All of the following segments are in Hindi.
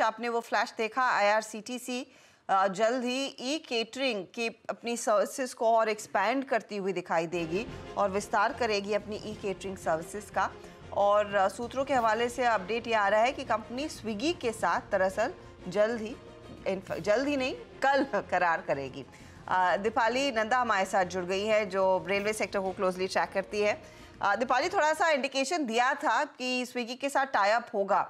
आपने वो फ्लैश देखा आईआरसीटीसी जल्द ही ई केटरिंग की अपनी सर्विसेज को और एक्सपैंड करती हुई दिखाई देगी और विस्तार करेगी अपनी ई केटरिंग सर्विसेज का और सूत्रों के हवाले से अपडेट ये आ रहा है कि कंपनी स्विगी के साथ दरअसल जल्द ही जल्द ही नहीं कल करार करेगी दीपाली नंदा हमारे साथ जुड़ गई है जो रेलवे सेक्टर को क्लोजली ट्रैक करती है दीपाली थोड़ा सा इंडिकेशन दिया था कि स्विगी के साथ टाई अप होगा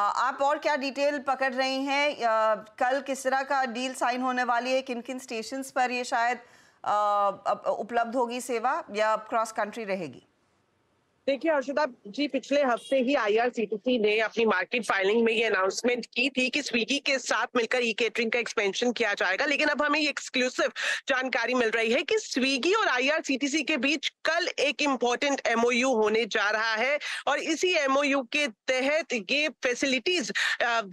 आप और क्या डिटेल पकड़ रही हैं कल किस तरह का डील साइन होने वाली है किन किन स्टेशन पर ये शायद उपलब्ध होगी सेवा या क्रॉस कंट्री रहेगी देखिए अर्षदा जी पिछले हफ्ते ही आईआरसीटीसी ने अपनी मार्केट फाइलिंग में ये अनाउंसमेंट की थी कि स्विगी के साथ मिलकर ई केटरिंग का एक्सपेंशन किया जाएगा लेकिन अब हमें ये एक्सक्लूसिव जानकारी मिल रही है कि स्विगी और आईआरसीटीसी के बीच कल एक इम्पोर्टेंट एमओयू होने जा रहा है और इसी एमओयू के तहत ये फैसिलिटीज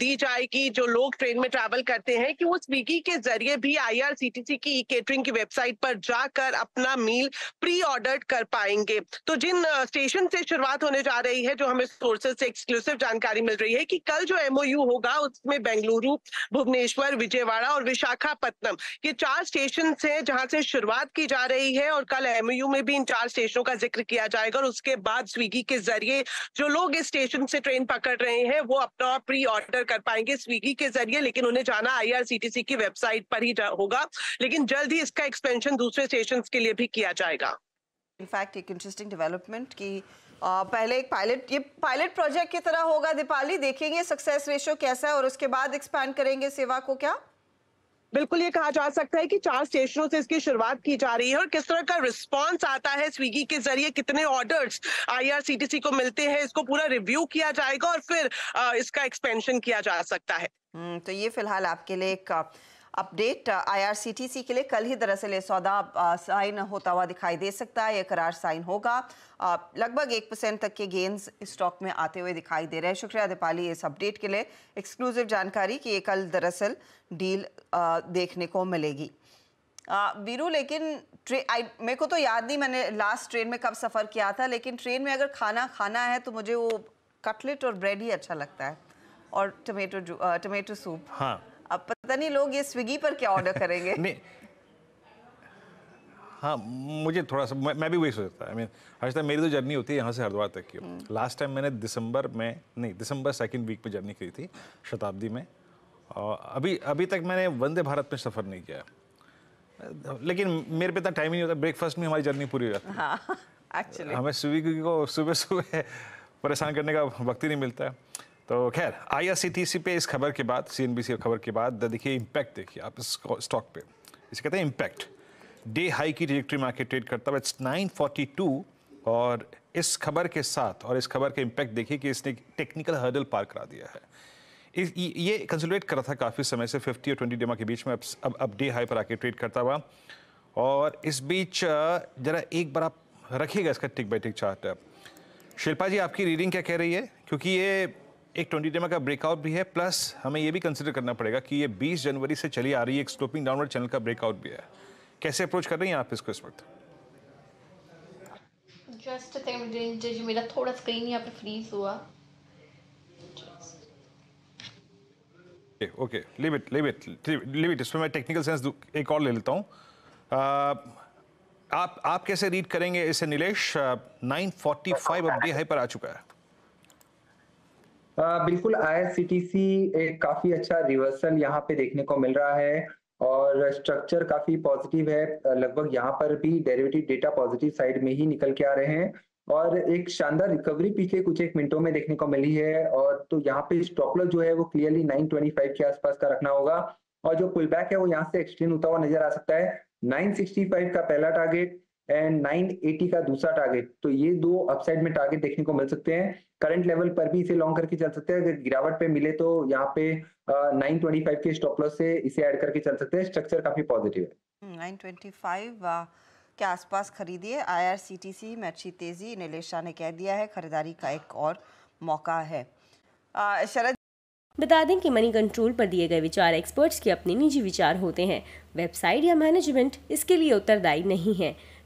दी जाएगी जो लोग ट्रेन में ट्रैवल करते हैं कि वो स्विगी के जरिए भी आईआरसीटीसी की ई केटरिंग की वेबसाइट पर जाकर अपना मील प्री ऑर्डर कर पाएंगे तो जिन स्टेशन एक्शन से शुरुआत होने जा रही है जो हमें सोर्सेज से एक्सक्लूसिव जानकारी मिल रही है कि कल जो एमओयू होगा उसमें बेंगलुरु भुवनेश्वर विजयवाड़ा और विशाखापट्टनम ये चार स्टेशन है जहां से शुरुआत की जा रही है और कल एमओयू में भी इन चार स्टेशनों का जिक्र किया जाएगा और उसके बाद स्विगी के जरिए जो लोग इस स्टेशन से ट्रेन पकड़ रहे हैं वो अपना प्री ऑर्डर कर पाएंगे स्विगी के जरिए लेकिन उन्हें जाना आईआरसीटीसी की वेबसाइट पर ही होगा लेकिन जल्द ही इसका एक्सपेंशन दूसरे स्टेशन के लिए भी किया जाएगा इनफैक्ट एक इंटरेस्टिंग डेवलपमेंट की आ, पहले एक पायलट ये पायलट प्रोजेक्ट की तरह होगा दीपाली देखेंगे सक्सेस रेशियो कैसा है और उसके बाद एक्सपैंड करेंगे सेवा को क्या बिल्कुल ये कहा जा सकता है कि चार स्टेशनों से इसकी शुरुआत की जा रही है और किस तरह का रिस्पांस आता है स्विगी के जरिए कितने ऑर्डर्स आईआरसीटीसी को मिलते हैं इसको पूरा रिव्यू किया जाएगा और फिर आ, इसका एक्सपेंशन किया जा सकता है हम्म, तो ये फिलहाल आपके लिए एक अपडेट आईआरसीटीसी uh, के लिए कल ही दरअसल ये सौदा uh, साइन होता हुआ दिखाई दे सकता है यह करार साइन होगा uh, लगभग एक परसेंट तक के गेंस स्टॉक में आते हुए दिखाई दे रहे हैं शुक्रिया दीपाली इस अपडेट के लिए एक्सक्लूसिव जानकारी कि ये कल दरअसल डील देखने को मिलेगी वीरू लेकिन ट्रे आई मेरे को तो याद नहीं मैंने लास्ट ट्रेन में कब सफ़र किया था लेकिन ट्रेन में अगर खाना खाना है तो मुझे वो कटलेट और ब्रेड ही अच्छा लगता है और टमेटो टमेटो सूप हाँ पता नहीं लोग ये स्विगी पर क्या ऑर्डर करेंगे नहीं हाँ मुझे थोड़ा सा मैं, मैं भी वही सोचता आई मीन हर्षता मेरी तो जर्नी होती है यहाँ से हरिद्वार तक की लास्ट टाइम हम्म। मैंने दिसंबर में नहीं दिसंबर सेकेंड वीक में जर्नी करी थी शताब्दी में और अभी अभी तक मैंने वंदे भारत में सफ़र नहीं किया लेकिन मेरे पे इतना टाइम ही नहीं होता ब्रेकफास्ट में हमारी जर्नी पूरी हो जाती है हाँ, हमें स्विगी को सुबह सुबह परेशान करने का वक्त ही नहीं मिलता है तो खैर आईआरसीटीसी e पे इस खबर के बाद सीएनबीसी खबर के बाद देखिए इम्पैक्ट देखिए आप इस स्टॉक पे इसे कहते हैं इम्पैक्ट डे हाई की डिरेक्टरी मार्केट ट्रेड करता है इट्स 942 और इस खबर के साथ और इस खबर के इम्पैक्ट देखिए कि इसने टेक्निकल हर्डल पार करा दिया है इस, ये कंसुलेट करा था काफ़ी समय से 50 और 20 डेमा के बीच में अब अब अब डे हाई पर आके ट्रेड करता हुआ और इस बीच ज़रा एक बार आप रखिएगा इसका tick by tick chart Shilpa ji आपकी रीडिंग क्या कह रही है क्योंकि ये एक ट्वेंटी डेमा का ब्रेकआउट भी है प्लस हमें ये भी कंसिडर करना पड़ेगा कि ये 20 जनवरी से चली आ रही है एक स्लोपिंग डाउनवर्ड चैनल का ब्रेकआउट भी है कैसे अप्रोच कर रही हैं आप इसको इस वक्त जस्ट जी मेरा थोड़ा स्क्रीन यहाँ पे फ्रीज हुआ okay leave it leave it leave it इसमें मैं टेक्निकल सेंस एक और ले लेता हूँ uh, आप आप कैसे रीड करेंगे इसे नीलेश 945 uh, अब डे हाई पर आ चुका है बिल्कुल आई एक काफी अच्छा रिवर्सल यहाँ पे देखने को मिल रहा है और स्ट्रक्चर काफी पॉजिटिव है लगभग यहाँ पर भी डेरिवेटिव डेटा पॉजिटिव साइड में ही निकल के आ रहे हैं और एक शानदार रिकवरी पिछले कुछ एक मिनटों में देखने को मिली है और तो यहाँ पे स्टॉपलर जो है वो क्लियरली 925 के आसपास का रखना होगा और जो पुल बैक है वो यहाँ से एक्सटेंड होता हुआ नजर आ सकता है 965 का पहला टारगेट एंड 980 का दूसरा टारगेट तो ये दो अपसाइड में टारगेट देखने को मिल सकते हैं करंट लेवल पर भी इसे लॉन्ग करके चल सकते हैं अगर गिरावट पे मिले तो यहाँ पे नाइन ट्वेंटी फाइव के स्टॉप लॉस से इसे ऐड करके चल सकते हैं स्ट्रक्चर काफी पॉजिटिव है नाइन हम्म, ट्वेंटी के आसपास खरीदिए आईआरसीटीसी अच्छी तेजी नीलेश शाह ने कह दिया है खरीदारी का एक और मौका है शरद बता दें कि मनी कंट्रोल पर दिए गए विचार एक्सपर्ट्स के अपने निजी विचार होते हैं वेबसाइट या मैनेजमेंट इसके लिए उत्तरदायी नहीं है